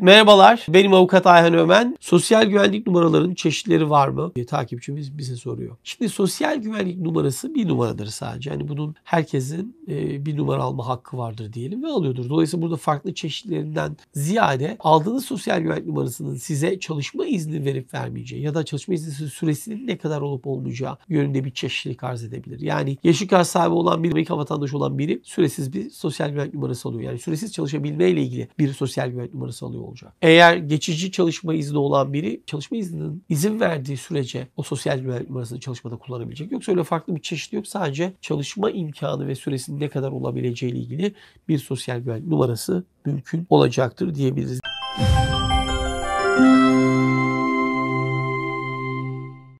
Merhabalar, benim avukat Ayhan Ömen. Sosyal güvenlik numaralarının çeşitleri var mı diye takipçimiz bize soruyor. Şimdi sosyal güvenlik numarası bir numaradır sadece. Yani bunun herkesin e, bir numara alma hakkı vardır diyelim ve alıyordur. Dolayısıyla burada farklı çeşitlerinden ziyade aldığınız sosyal güvenlik numarasının size çalışma izni verip vermeyeceği ya da çalışma izni süresinin ne kadar olup olmayacağı yönünde bir çeşitlilik arz edebilir. Yani yeşil kart sahibi olan bir Amerika vatandaşı olan biri süresiz bir sosyal güvenlik numarası alıyor. Yani süresiz çalışabilmeyle ilgili bir sosyal güvenlik numarası alıyor olacak. Eğer geçici çalışma izni olan biri çalışma izninin izin verdiği sürece o sosyal numarasını çalışmada kullanabilecek. Yoksa öyle farklı bir çeşit yok. Sadece çalışma imkanı ve süresinin ne kadar olabileceğiyle ilgili bir sosyal güvenlik numarası mümkün olacaktır diyebiliriz. Müzik